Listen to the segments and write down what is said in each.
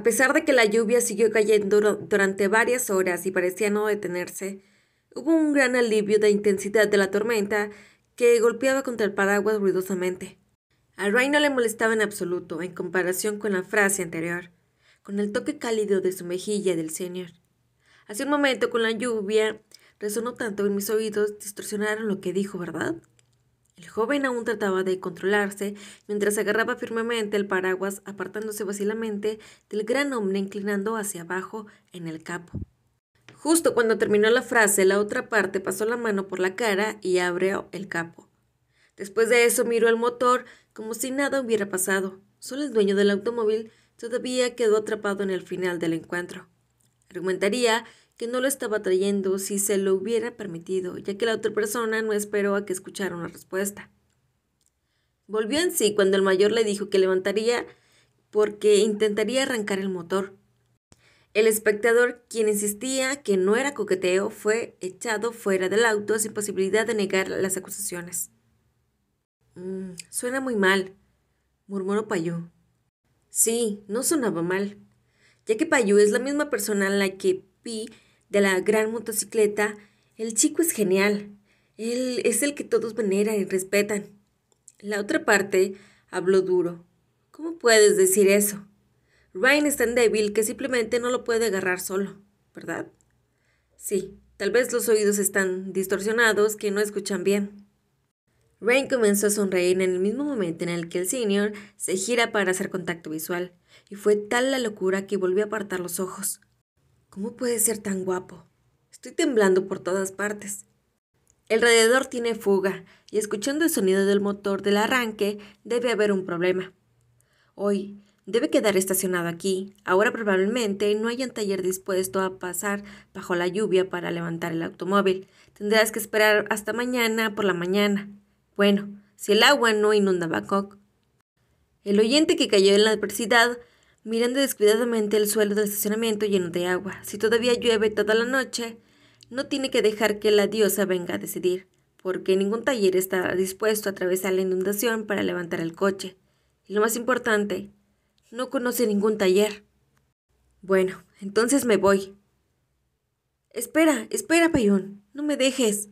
A pesar de que la lluvia siguió cayendo durante varias horas y parecía no detenerse, hubo un gran alivio de intensidad de la tormenta que golpeaba contra el paraguas ruidosamente. A rey no le molestaba en absoluto en comparación con la frase anterior, con el toque cálido de su mejilla del señor. Hace un momento con la lluvia resonó tanto en mis oídos, distorsionaron lo que dijo, ¿verdad? El joven aún trataba de controlarse mientras agarraba firmemente el paraguas, apartándose vacilamente del gran hombre inclinando hacia abajo en el capo. Justo cuando terminó la frase, la otra parte pasó la mano por la cara y abrió el capo. Después de eso miró el motor como si nada hubiera pasado. Solo el dueño del automóvil todavía quedó atrapado en el final del encuentro. Argumentaría que no lo estaba trayendo si se lo hubiera permitido, ya que la otra persona no esperó a que escuchara una respuesta. Volvió en sí cuando el mayor le dijo que levantaría porque intentaría arrancar el motor. El espectador, quien insistía que no era coqueteo, fue echado fuera del auto sin posibilidad de negar las acusaciones. Mm, suena muy mal, murmuró Payú. Sí, no sonaba mal, ya que Payú es la misma persona a la que Pi de la gran motocicleta, el chico es genial. Él es el que todos veneran y respetan. La otra parte habló duro. ¿Cómo puedes decir eso? Ryan es tan débil que simplemente no lo puede agarrar solo, ¿verdad? Sí, tal vez los oídos están distorsionados que no escuchan bien. Ryan comenzó a sonreír en el mismo momento en el que el senior se gira para hacer contacto visual, y fue tal la locura que volvió a apartar los ojos. ¿Cómo puede ser tan guapo? Estoy temblando por todas partes. El radiador tiene fuga y escuchando el sonido del motor del arranque debe haber un problema. Hoy debe quedar estacionado aquí. Ahora probablemente no un taller dispuesto a pasar bajo la lluvia para levantar el automóvil. Tendrás que esperar hasta mañana por la mañana. Bueno, si el agua no inunda Bangkok. El oyente que cayó en la adversidad mirando descuidadamente el suelo del estacionamiento lleno de agua. Si todavía llueve toda la noche, no tiene que dejar que la diosa venga a decidir, porque ningún taller está dispuesto a atravesar la inundación para levantar el coche. Y lo más importante, no conoce ningún taller. Bueno, entonces me voy. Espera, espera, Payón, no me dejes.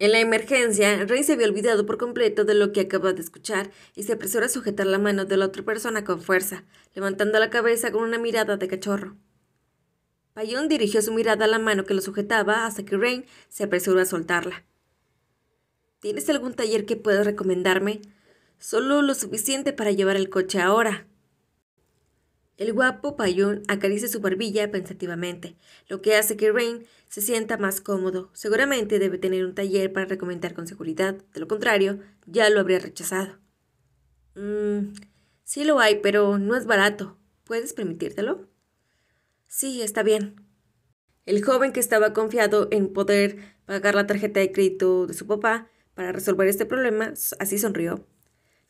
En la emergencia, Rey se había olvidado por completo de lo que acaba de escuchar y se apresuró a sujetar la mano de la otra persona con fuerza, levantando la cabeza con una mirada de cachorro. Payón dirigió su mirada a la mano que lo sujetaba hasta que Rain se apresuró a soltarla. ¿Tienes algún taller que puedas recomendarme? Solo lo suficiente para llevar el coche ahora, el guapo Payón acaricia su barbilla pensativamente, lo que hace que Rain se sienta más cómodo. Seguramente debe tener un taller para recomendar con seguridad, de lo contrario, ya lo habría rechazado. Mmm, sí lo hay, pero no es barato. ¿Puedes permitírtelo? Sí, está bien. El joven que estaba confiado en poder pagar la tarjeta de crédito de su papá para resolver este problema, así sonrió,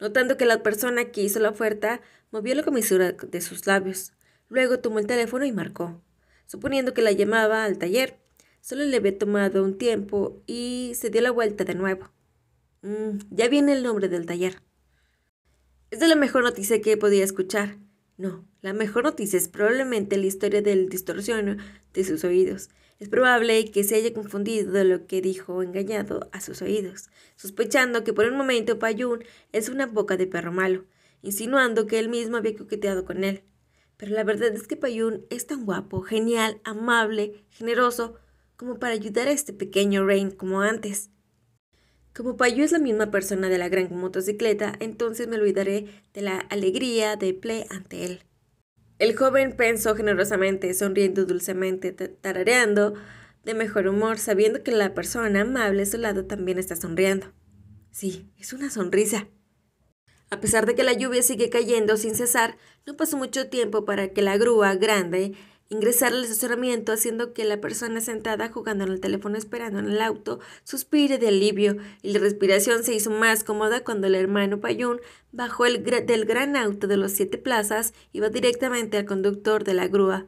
notando que la persona que hizo la oferta Movió la comisura de sus labios. Luego tomó el teléfono y marcó. Suponiendo que la llamaba al taller, solo le había tomado un tiempo y se dio la vuelta de nuevo. Mm, ya viene el nombre del taller. Es de la mejor noticia que podía escuchar. No, la mejor noticia es probablemente la historia del distorsión de sus oídos. Es probable que se haya confundido lo que dijo engañado a sus oídos, sospechando que por un momento Payun es una boca de perro malo, insinuando que él mismo había coqueteado con él. Pero la verdad es que Payún es tan guapo, genial, amable, generoso, como para ayudar a este pequeño Rain como antes. Como Payú es la misma persona de la gran motocicleta, entonces me olvidaré de la alegría de Play ante él. El joven pensó generosamente, sonriendo dulcemente, tarareando, de mejor humor, sabiendo que la persona amable a su lado también está sonriendo. Sí, es una sonrisa. A pesar de que la lluvia sigue cayendo sin cesar, no pasó mucho tiempo para que la grúa grande ingresara al estacionamiento, haciendo que la persona sentada jugando en el teléfono esperando en el auto suspire de alivio, y la respiración se hizo más cómoda cuando el hermano Payún bajó del gran auto de los siete plazas y va directamente al conductor de la grúa.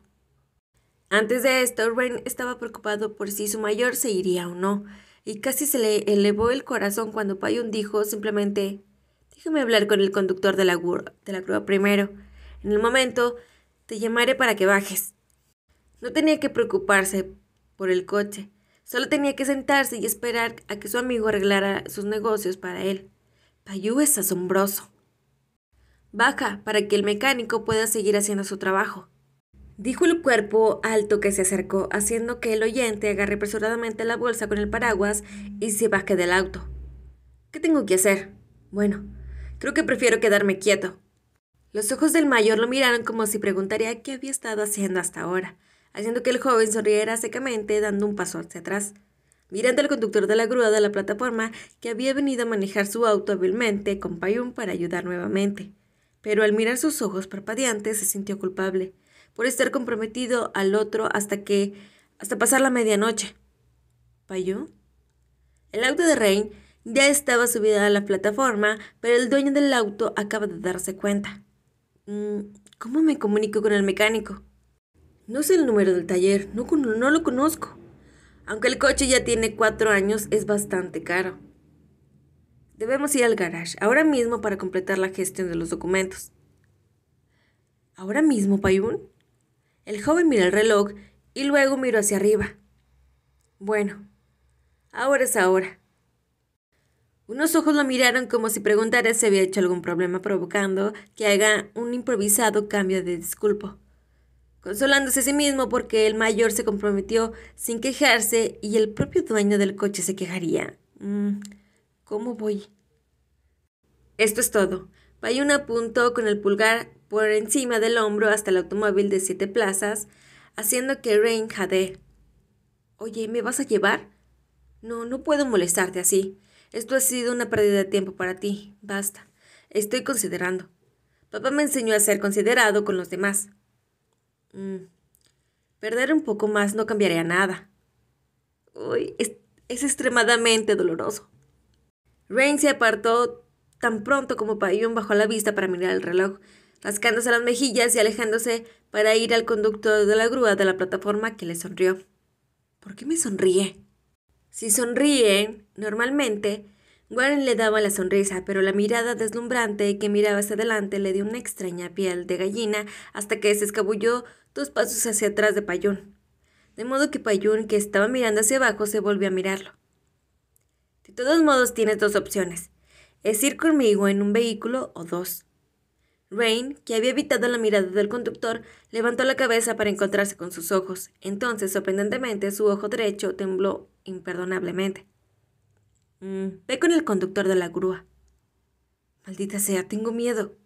Antes de esto, Rain estaba preocupado por si su mayor se iría o no, y casi se le elevó el corazón cuando Payun dijo simplemente Déjame hablar con el conductor de la, de la grúa primero. En el momento, te llamaré para que bajes. No tenía que preocuparse por el coche. Solo tenía que sentarse y esperar a que su amigo arreglara sus negocios para él. Payú es asombroso. Baja para que el mecánico pueda seguir haciendo su trabajo. Dijo el cuerpo alto que se acercó, haciendo que el oyente agarre apresuradamente la bolsa con el paraguas y se baje del auto. ¿Qué tengo que hacer? Bueno, Creo que prefiero quedarme quieto. Los ojos del mayor lo miraron como si preguntaría qué había estado haciendo hasta ahora, haciendo que el joven sonriera secamente dando un paso hacia atrás. Mirando al conductor de la grúa de la plataforma que había venido a manejar su auto hábilmente con Payón para ayudar nuevamente. Pero al mirar sus ojos parpadeantes se sintió culpable por estar comprometido al otro hasta que. hasta pasar la medianoche. ¿Payón? El auto de Rain ya estaba subida a la plataforma, pero el dueño del auto acaba de darse cuenta. Mm, ¿Cómo me comunico con el mecánico? No sé el número del taller, no, lo conozco. Aunque el coche ya tiene cuatro años, es bastante caro. Debemos ir al garage ahora mismo para completar la gestión de los documentos. ¿Ahora mismo, Payún? El joven mira el reloj y luego miró hacia arriba. Bueno, ahora es ahora. Unos ojos lo miraron como si preguntara si había hecho algún problema provocando que haga un improvisado cambio de disculpo. Consolándose a sí mismo porque el mayor se comprometió sin quejarse y el propio dueño del coche se quejaría. Mm, ¿Cómo voy? Esto es todo. Vayuna apuntó con el pulgar por encima del hombro hasta el automóvil de siete plazas, haciendo que Rain jadee. Oye, ¿me vas a llevar? No, no puedo molestarte así. Esto ha sido una pérdida de tiempo para ti. Basta. Estoy considerando. Papá me enseñó a ser considerado con los demás. Mm. Perder un poco más no cambiaría nada. Uy, es, es extremadamente doloroso. Rain se apartó tan pronto como Payón bajó la vista para mirar el reloj, rascándose las mejillas y alejándose para ir al conductor de la grúa de la plataforma que le sonrió. ¿Por qué me sonríe? Si sonríen, normalmente, Warren le daba la sonrisa, pero la mirada deslumbrante que miraba hacia adelante le dio una extraña piel de gallina hasta que se escabulló dos pasos hacia atrás de Payón, De modo que Payón, que estaba mirando hacia abajo, se volvió a mirarlo. De todos modos, tienes dos opciones. Es ir conmigo en un vehículo o dos. Rain, que había evitado la mirada del conductor, levantó la cabeza para encontrarse con sus ojos. Entonces, sorprendentemente, su ojo derecho tembló imperdonablemente. Mm, ve con el conductor de la grúa. Maldita sea, tengo miedo.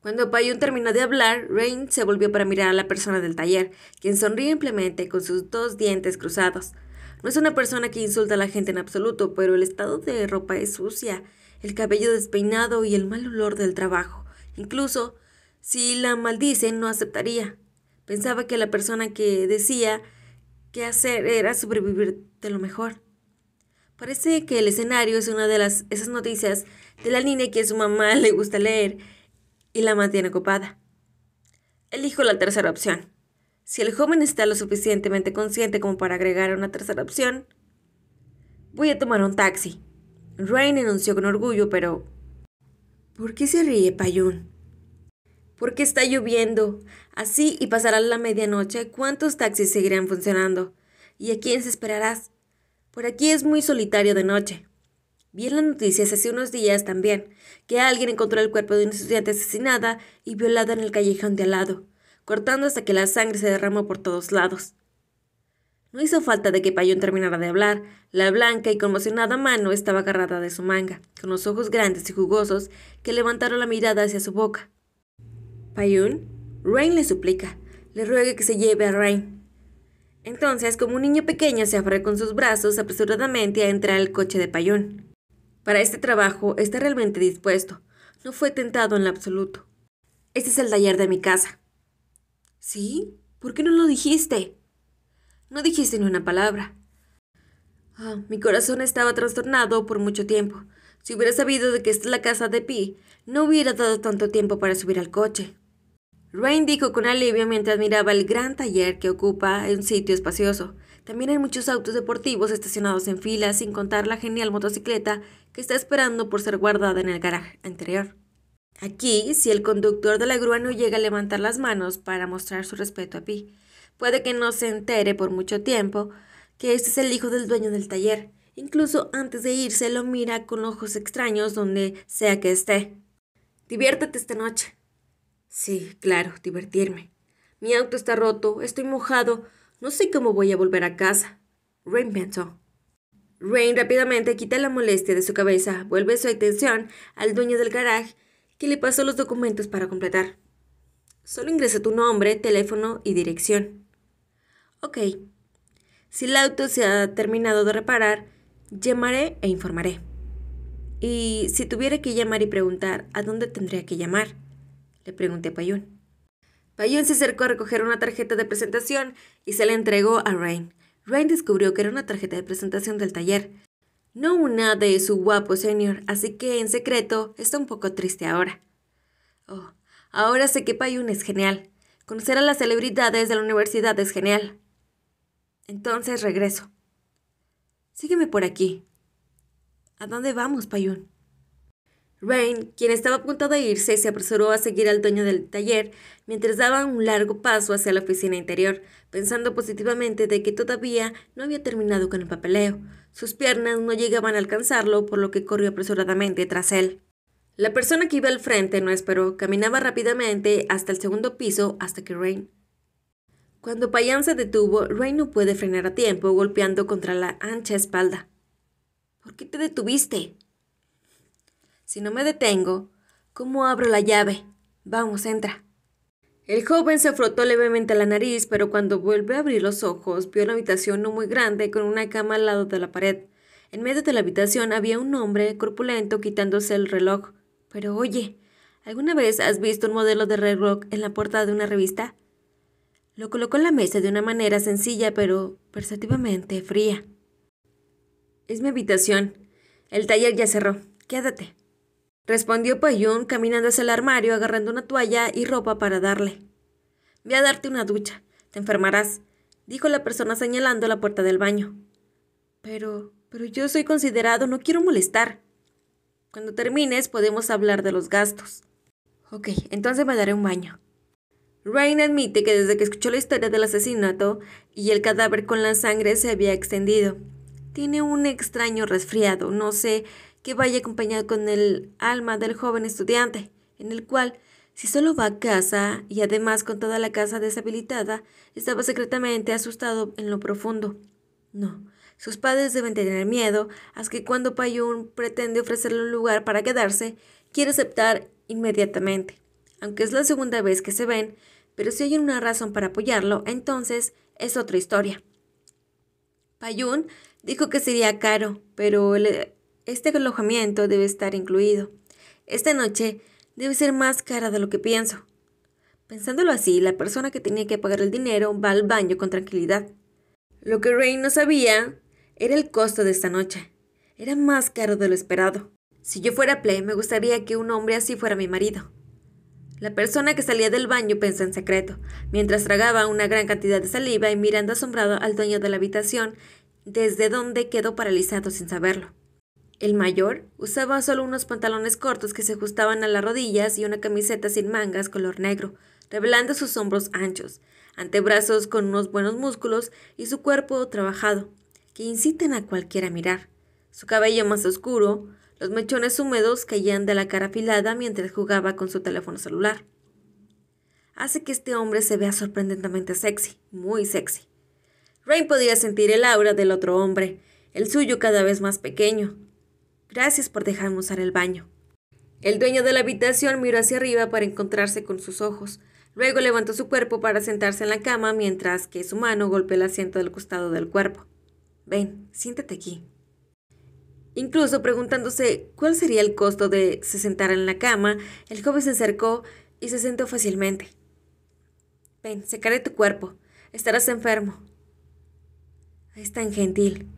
Cuando Payun terminó de hablar, Rain se volvió para mirar a la persona del taller, quien sonríe ampliamente con sus dos dientes cruzados. No es una persona que insulta a la gente en absoluto, pero el estado de ropa es sucia, el cabello despeinado y el mal olor del trabajo Incluso si la maldicen, no aceptaría. Pensaba que la persona que decía que hacer era sobrevivir de lo mejor. Parece que el escenario es una de las, esas noticias de la niña que a su mamá le gusta leer y la mantiene ocupada. Elijo la tercera opción. Si el joven está lo suficientemente consciente como para agregar una tercera opción, voy a tomar un taxi. Rain enunció con orgullo, pero ¿Por qué se ríe, Payún? Porque está lloviendo. Así y pasará la medianoche, ¿cuántos taxis seguirán funcionando? ¿Y a quién se esperarás? Por aquí es muy solitario de noche. Vi en las noticias hace unos días también que alguien encontró el cuerpo de una estudiante asesinada y violada en el callejón de al lado, cortando hasta que la sangre se derramó por todos lados. No hizo falta de que Payón terminara de hablar. La blanca y conmocionada mano estaba agarrada de su manga, con los ojos grandes y jugosos que levantaron la mirada hacia su boca. Payón, Rain le suplica, le ruega que se lleve a Rain. Entonces, como un niño pequeño, se aferra con sus brazos apresuradamente a entrar al coche de Payón. Para este trabajo está realmente dispuesto. No fue tentado en lo absoluto. Este es el taller de mi casa. ¿Sí? ¿Por qué no lo dijiste? No dijiste ni una palabra. Ah, mi corazón estaba trastornado por mucho tiempo. Si hubiera sabido de que esta es la casa de Pi, no hubiera dado tanto tiempo para subir al coche. Rain dijo con alivio mientras miraba el gran taller que ocupa en un sitio espacioso. También hay muchos autos deportivos estacionados en fila, sin contar la genial motocicleta que está esperando por ser guardada en el garaje anterior. Aquí, si el conductor de la grúa no llega a levantar las manos para mostrar su respeto a Pi, Puede que no se entere por mucho tiempo que este es el hijo del dueño del taller. Incluso antes de irse lo mira con ojos extraños donde sea que esté. Diviértete esta noche. Sí, claro, divertirme. Mi auto está roto, estoy mojado, no sé cómo voy a volver a casa. Rain pensó. Rain rápidamente quita la molestia de su cabeza, vuelve su atención al dueño del garaje que le pasó los documentos para completar. Solo ingresa tu nombre, teléfono y dirección. Ok, si el auto se ha terminado de reparar, llamaré e informaré. Y si tuviera que llamar y preguntar, ¿a dónde tendría que llamar? Le pregunté a Payón. Payón se acercó a recoger una tarjeta de presentación y se la entregó a Rain. Rain descubrió que era una tarjeta de presentación del taller, no una de su guapo senior, así que en secreto está un poco triste ahora. Oh, ahora sé que Payón es genial. Conocer a las celebridades de la universidad es genial. Entonces regreso. Sígueme por aquí. ¿A dónde vamos, Payún? Rain, quien estaba a punto de irse, se apresuró a seguir al dueño del taller mientras daba un largo paso hacia la oficina interior, pensando positivamente de que todavía no había terminado con el papeleo. Sus piernas no llegaban a alcanzarlo, por lo que corrió apresuradamente tras él. La persona que iba al frente no esperó, caminaba rápidamente hasta el segundo piso hasta que Rain cuando Payán se detuvo, Ray no puede frenar a tiempo golpeando contra la ancha espalda. ¿Por qué te detuviste? Si no me detengo, ¿cómo abro la llave? Vamos, entra. El joven se frotó levemente la nariz, pero cuando vuelve a abrir los ojos, vio la habitación no muy grande con una cama al lado de la pared. En medio de la habitación había un hombre corpulento quitándose el reloj. Pero oye, ¿alguna vez has visto un modelo de reloj en la puerta de una revista? Lo colocó en la mesa de una manera sencilla pero perceptivamente fría. Es mi habitación. El taller ya cerró. Quédate. Respondió Payón caminando hacia el armario agarrando una toalla y ropa para darle. Voy a darte una ducha. Te enfermarás, dijo la persona señalando la puerta del baño. Pero, pero yo soy considerado, no quiero molestar. Cuando termines podemos hablar de los gastos. Ok, entonces me daré un baño. Rain admite que desde que escuchó la historia del asesinato y el cadáver con la sangre se había extendido. Tiene un extraño resfriado, no sé qué vaya acompañado con el alma del joven estudiante, en el cual, si solo va a casa y además con toda la casa deshabilitada, estaba secretamente asustado en lo profundo. No, sus padres deben tener miedo, así que cuando Payun pretende ofrecerle un lugar para quedarse, quiere aceptar inmediatamente. Aunque es la segunda vez que se ven, pero si hay una razón para apoyarlo, entonces es otra historia. Payun dijo que sería caro, pero este alojamiento debe estar incluido. Esta noche debe ser más cara de lo que pienso. Pensándolo así, la persona que tenía que pagar el dinero va al baño con tranquilidad. Lo que rey no sabía era el costo de esta noche. Era más caro de lo esperado. Si yo fuera Play, me gustaría que un hombre así fuera mi marido. La persona que salía del baño pensó en secreto, mientras tragaba una gran cantidad de saliva y mirando asombrado al dueño de la habitación, desde donde quedó paralizado sin saberlo. El mayor usaba solo unos pantalones cortos que se ajustaban a las rodillas y una camiseta sin mangas color negro, revelando sus hombros anchos, antebrazos con unos buenos músculos y su cuerpo trabajado, que incitan a cualquiera a mirar. Su cabello más oscuro, los mechones húmedos caían de la cara afilada mientras jugaba con su teléfono celular. Hace que este hombre se vea sorprendentemente sexy, muy sexy. Rain podía sentir el aura del otro hombre, el suyo cada vez más pequeño. Gracias por dejarme usar el baño. El dueño de la habitación miró hacia arriba para encontrarse con sus ojos. Luego levantó su cuerpo para sentarse en la cama mientras que su mano golpeó el asiento del costado del cuerpo. Ven, siéntate aquí, Incluso preguntándose cuál sería el costo de se sentar en la cama, el joven se acercó y se sentó fácilmente. Ven, secaré tu cuerpo. Estarás enfermo. Es tan gentil.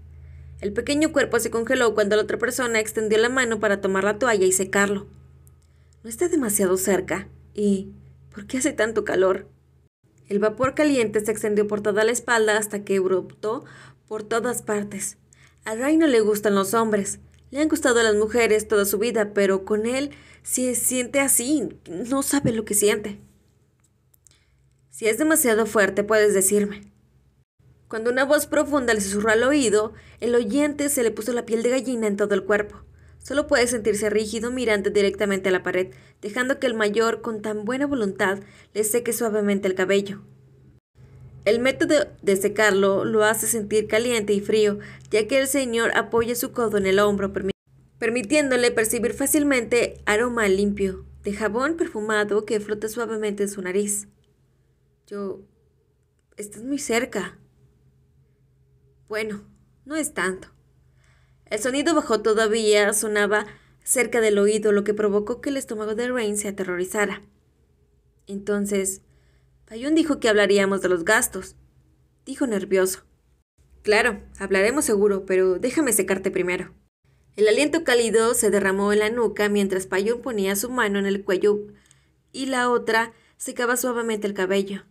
El pequeño cuerpo se congeló cuando la otra persona extendió la mano para tomar la toalla y secarlo. No está demasiado cerca. ¿Y por qué hace tanto calor? El vapor caliente se extendió por toda la espalda hasta que brotó por todas partes. A Ray no le gustan los hombres. Le han gustado a las mujeres toda su vida, pero con él se siente así. No sabe lo que siente. Si es demasiado fuerte, puedes decirme. Cuando una voz profunda le susurró al oído, el oyente se le puso la piel de gallina en todo el cuerpo. Solo puede sentirse rígido mirando directamente a la pared, dejando que el mayor, con tan buena voluntad, le seque suavemente el cabello. El método de secarlo lo hace sentir caliente y frío, ya que el señor apoya su codo en el hombro, permitiéndole percibir fácilmente aroma limpio de jabón perfumado que flota suavemente en su nariz. Yo... Estás muy cerca. Bueno, no es tanto. El sonido bajo todavía sonaba cerca del oído, lo que provocó que el estómago de Rain se aterrorizara. Entonces, Payón dijo que hablaríamos de los gastos. Dijo nervioso. Claro, hablaremos seguro, pero déjame secarte primero. El aliento cálido se derramó en la nuca mientras Payón ponía su mano en el cuello y la otra secaba suavemente el cabello.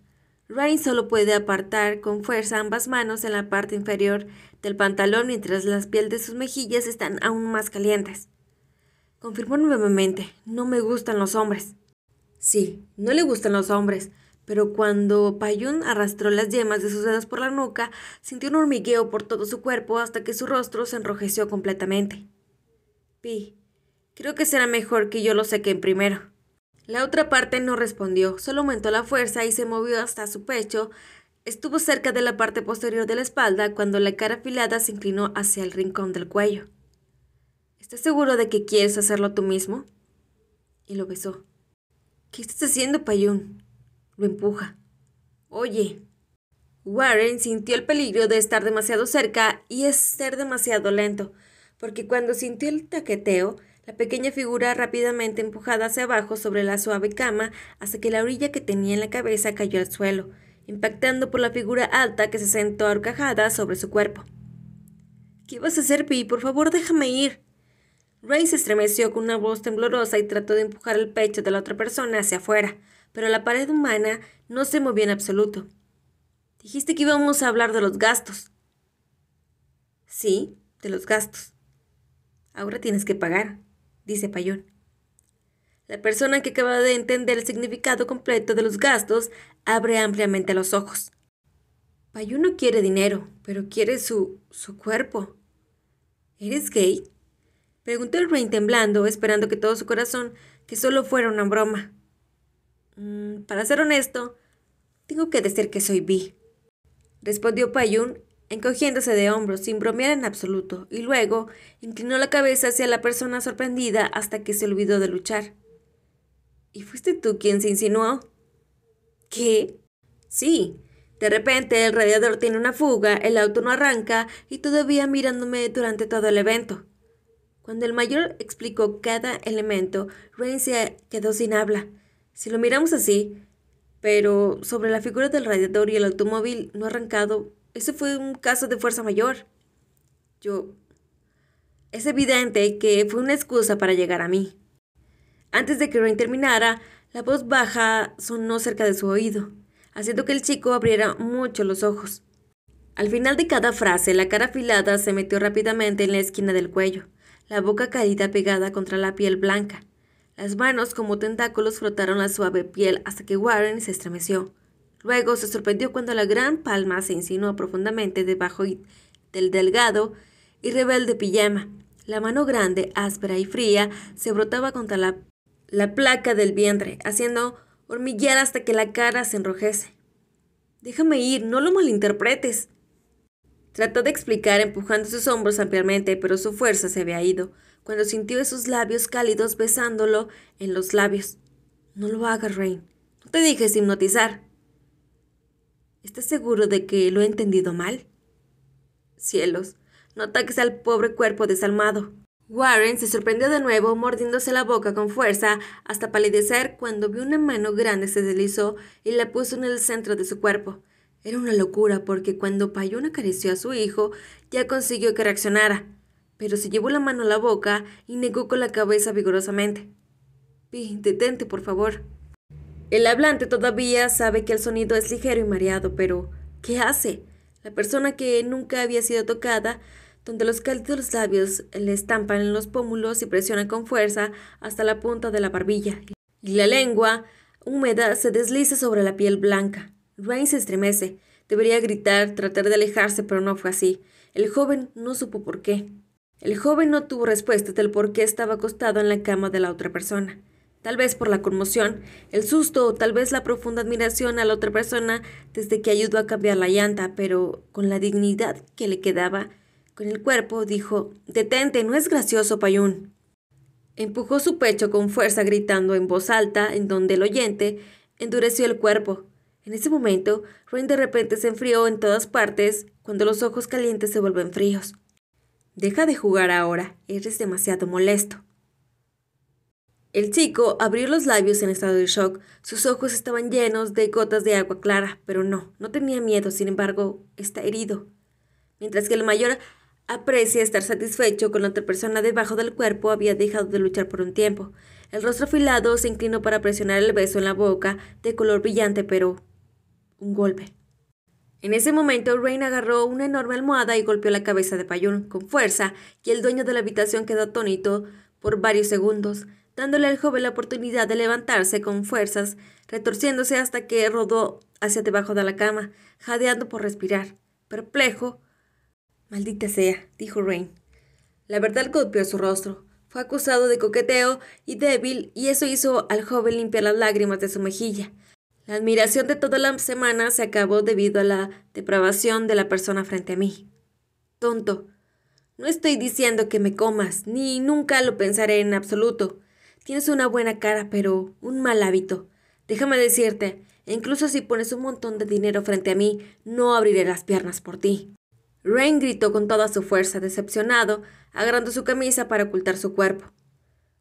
Rain solo puede apartar con fuerza ambas manos en la parte inferior del pantalón mientras las piel de sus mejillas están aún más calientes. Confirmó nuevamente, no me gustan los hombres. Sí, no le gustan los hombres, pero cuando Payun arrastró las yemas de sus dedos por la nuca, sintió un hormigueo por todo su cuerpo hasta que su rostro se enrojeció completamente. Pi, creo que será mejor que yo lo sequen primero. La otra parte no respondió, solo aumentó la fuerza y se movió hasta su pecho. Estuvo cerca de la parte posterior de la espalda cuando la cara afilada se inclinó hacia el rincón del cuello. ¿Estás seguro de que quieres hacerlo tú mismo? Y lo besó. ¿Qué estás haciendo, Payún? Lo empuja. Oye. Warren sintió el peligro de estar demasiado cerca y ser demasiado lento, porque cuando sintió el taqueteo, la pequeña figura rápidamente empujada hacia abajo sobre la suave cama hasta que la orilla que tenía en la cabeza cayó al suelo, impactando por la figura alta que se sentó arcajada sobre su cuerpo. ¿Qué vas a hacer, Pi? Por favor, déjame ir. Ray se estremeció con una voz temblorosa y trató de empujar el pecho de la otra persona hacia afuera, pero la pared humana no se movía en absoluto. Dijiste que íbamos a hablar de los gastos. Sí, de los gastos. Ahora tienes que pagar, dice Payón. La persona que acaba de entender el significado completo de los gastos abre ampliamente los ojos. Payón no quiere dinero, pero quiere su, su cuerpo. ¿Eres gay? Preguntó el rey temblando, esperando que todo su corazón, que solo fuera una broma. Mm, para ser honesto, tengo que decir que soy bi. Respondió Payun, encogiéndose de hombros sin bromear en absoluto, y luego inclinó la cabeza hacia la persona sorprendida hasta que se olvidó de luchar. ¿Y fuiste tú quien se insinuó? ¿Qué? Sí. De repente el radiador tiene una fuga, el auto no arranca y todavía mirándome durante todo el evento. Cuando el mayor explicó cada elemento, Rain se quedó sin habla. Si lo miramos así, pero sobre la figura del radiador y el automóvil no arrancado, ese fue un caso de fuerza mayor. Yo... Es evidente que fue una excusa para llegar a mí. Antes de que Rain terminara, la voz baja sonó cerca de su oído, haciendo que el chico abriera mucho los ojos. Al final de cada frase, la cara afilada se metió rápidamente en la esquina del cuello, la boca caída pegada contra la piel blanca, las manos como tentáculos frotaron la suave piel hasta que Warren se estremeció. Luego se sorprendió cuando la gran palma se insinuó profundamente debajo del delgado y rebelde pijama. La mano grande, áspera y fría, se brotaba contra la, placa del vientre, haciendo hormiguear hasta que la cara se enrojece. Déjame ir, no lo malinterpretes. Trató de explicar empujando sus hombros ampliamente, pero su fuerza se había ido cuando sintió esos labios cálidos besándolo en los labios. No lo hagas, Rain. No te dije hipnotizar. ¿Estás seguro de que lo he entendido mal? Cielos, no ataques al pobre cuerpo desalmado. Warren se sorprendió de nuevo, mordiéndose la boca con fuerza, hasta palidecer cuando vio una mano grande se deslizó y la puso en el centro de su cuerpo. Era una locura porque cuando Payón acarició a su hijo, ya consiguió que reaccionara pero se llevó la mano a la boca y negó con la cabeza vigorosamente. Pi, detente, por favor. El hablante todavía sabe que el sonido es ligero y mareado, pero ¿qué hace? La persona que nunca había sido tocada, donde los cálidos labios le estampan en los pómulos y presionan con fuerza hasta la punta de la barbilla, y la lengua húmeda se desliza sobre la piel blanca. Rain se estremece. Debería gritar, tratar de alejarse, pero no fue así. El joven no supo por qué. El joven no tuvo respuesta del por qué estaba acostado en la cama de la otra persona. Tal vez por la conmoción, el susto o tal vez la profunda admiración a la otra persona desde que ayudó a cambiar la llanta, pero con la dignidad que le quedaba con el cuerpo, dijo, Detente, no es gracioso, Payún. Empujó su pecho con fuerza gritando en voz alta, en donde el oyente endureció el cuerpo. En ese momento, Ruin de repente se enfrió en todas partes, cuando los ojos calientes se vuelven fríos. Deja de jugar ahora, eres demasiado molesto. El chico abrió los labios en estado de shock. Sus ojos estaban llenos de gotas de agua clara, pero no, no tenía miedo, sin embargo, está herido. Mientras que el mayor aprecia estar satisfecho con la otra persona debajo del cuerpo, había dejado de luchar por un tiempo. El rostro afilado se inclinó para presionar el beso en la boca, de color brillante, pero... un golpe. En ese momento, Rain agarró una enorme almohada y golpeó la cabeza de Payón con fuerza, y el dueño de la habitación quedó atónito por varios segundos, dándole al joven la oportunidad de levantarse con fuerzas, retorciéndose hasta que rodó hacia debajo de la cama, jadeando por respirar. Perplejo. Maldita sea, dijo Rain. La verdad golpeó su rostro. Fue acusado de coqueteo y débil, y eso hizo al joven limpiar las lágrimas de su mejilla. La admiración de toda la semana se acabó debido a la depravación de la persona frente a mí. Tonto. No estoy diciendo que me comas, ni nunca lo pensaré en absoluto. Tienes una buena cara, pero un mal hábito. Déjame decirte, incluso si pones un montón de dinero frente a mí, no abriré las piernas por ti. Rain gritó con toda su fuerza, decepcionado, agarrando su camisa para ocultar su cuerpo.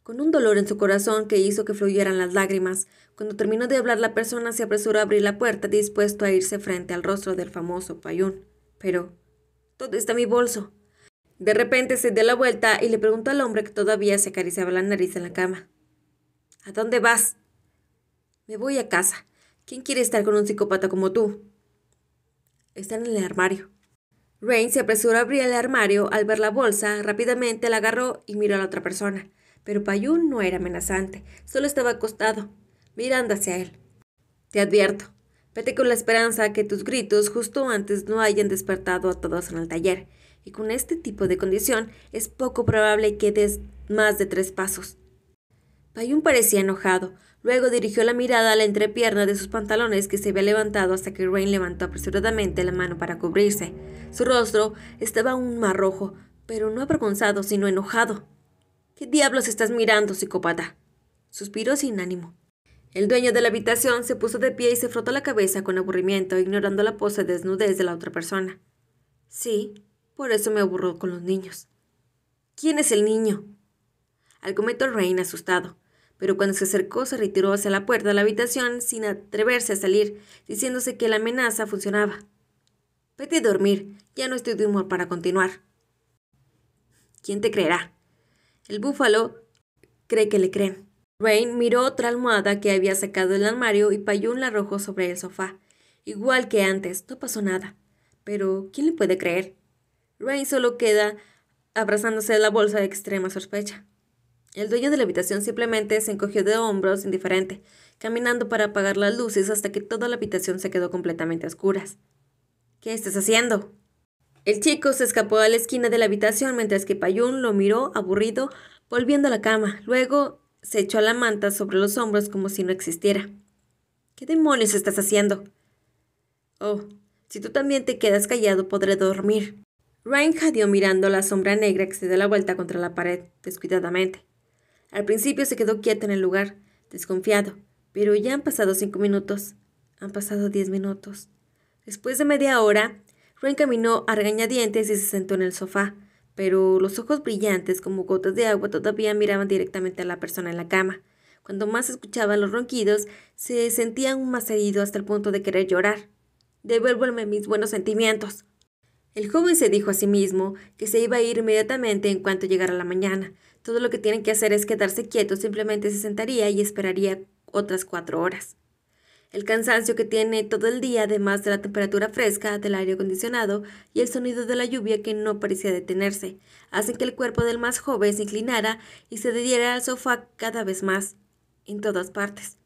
Con un dolor en su corazón que hizo que fluyeran las lágrimas, cuando terminó de hablar, la persona se apresuró a abrir la puerta, dispuesto a irse frente al rostro del famoso payún. Pero, ¿dónde está mi bolso. De repente se dio la vuelta y le preguntó al hombre que todavía se acariciaba la nariz en la cama. ¿A dónde vas? Me voy a casa. ¿Quién quiere estar con un psicópata como tú? Está en el armario. Rain se apresuró a abrir el armario al ver la bolsa, rápidamente la agarró y miró a la otra persona. Pero Payún no era amenazante, solo estaba acostado, mirando hacia él. Te advierto, vete con la esperanza que tus gritos justo antes no hayan despertado a todos en el taller, y con este tipo de condición es poco probable que des más de tres pasos. Payún parecía enojado, luego dirigió la mirada a la entrepierna de sus pantalones que se había levantado hasta que Rain levantó apresuradamente la mano para cubrirse. Su rostro estaba aún más rojo, pero no avergonzado, sino enojado. ¿Qué diablos estás mirando, psicópata? Suspiró sin ánimo. El dueño de la habitación se puso de pie y se frotó la cabeza con aburrimiento, ignorando la pose desnudez de la otra persona. Sí, por eso me aburro con los niños. ¿Quién es el niño? Al comentó Rain asustado, pero cuando se acercó se retiró hacia la puerta de la habitación sin atreverse a salir, diciéndose que la amenaza funcionaba. Vete a dormir, ya no estoy de humor para continuar. ¿Quién te creerá? El búfalo cree que le creen. Rain miró otra almohada que había sacado del armario y Payun la arrojó sobre el sofá. Igual que antes, no pasó nada. Pero, ¿quién le puede creer? Rain solo queda abrazándose de la bolsa de extrema sospecha. El dueño de la habitación simplemente se encogió de hombros indiferente, caminando para apagar las luces hasta que toda la habitación se quedó completamente a oscuras. ¿Qué estás haciendo? El chico se escapó a la esquina de la habitación mientras que Payun lo miró aburrido, volviendo a la cama. Luego se echó la manta sobre los hombros como si no existiera. ¿Qué demonios estás haciendo? Oh, si tú también te quedas callado podré dormir. Ryan jadeó mirando la sombra negra que se dio la vuelta contra la pared, descuidadamente. Al principio se quedó quieto en el lugar, desconfiado, pero ya han pasado cinco minutos. Han pasado diez minutos. Después de media hora, Ryan caminó a regañadientes y se sentó en el sofá, pero los ojos brillantes como gotas de agua todavía miraban directamente a la persona en la cama. Cuando más escuchaban los ronquidos, se sentía aún más herido hasta el punto de querer llorar. Devuélveme mis buenos sentimientos. El joven se dijo a sí mismo que se iba a ir inmediatamente en cuanto llegara la mañana. Todo lo que tienen que hacer es quedarse quieto, simplemente se sentaría y esperaría otras cuatro horas. El cansancio que tiene todo el día, además de la temperatura fresca, del aire acondicionado y el sonido de la lluvia que no parecía detenerse, hacen que el cuerpo del más joven se inclinara y se dediera al sofá cada vez más, en todas partes.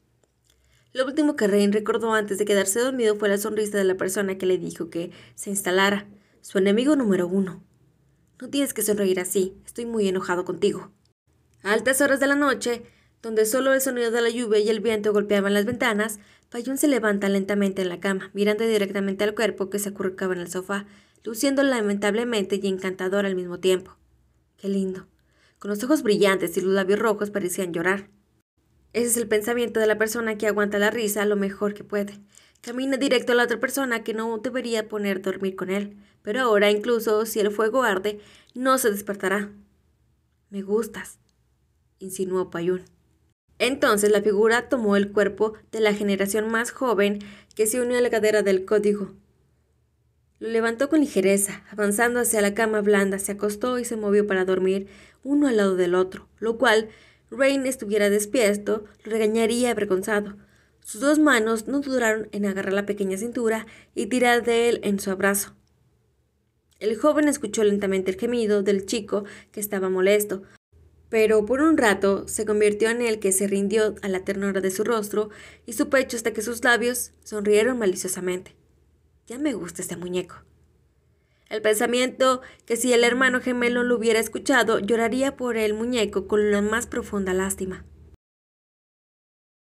Lo último que Rain recordó antes de quedarse dormido fue la sonrisa de la persona que le dijo que se instalara, su enemigo número uno. No tienes que sonreír así, estoy muy enojado contigo. A altas horas de la noche, donde solo el sonido de la lluvia y el viento golpeaban las ventanas, Payún se levanta lentamente en la cama, mirando directamente al cuerpo que se acurrucaba en el sofá, luciendo lamentablemente y encantador al mismo tiempo. Qué lindo. Con los ojos brillantes y los labios rojos parecían llorar. Ese es el pensamiento de la persona que aguanta la risa lo mejor que puede. Camina directo a la otra persona que no debería poner dormir con él, pero ahora incluso si el fuego arde, no se despertará. Me gustas, insinuó Payún. Entonces la figura tomó el cuerpo de la generación más joven que se unió a la cadera del código. Lo levantó con ligereza, avanzando hacia la cama blanda, se acostó y se movió para dormir uno al lado del otro, lo cual, Rain estuviera despierto, lo regañaría avergonzado. Sus dos manos no duraron en agarrar la pequeña cintura y tirar de él en su abrazo. El joven escuchó lentamente el gemido del chico que estaba molesto, pero por un rato se convirtió en el que se rindió a la ternura de su rostro y su pecho hasta que sus labios sonrieron maliciosamente. Ya me gusta este muñeco. El pensamiento que si el hermano gemelo lo hubiera escuchado lloraría por el muñeco con la más profunda lástima.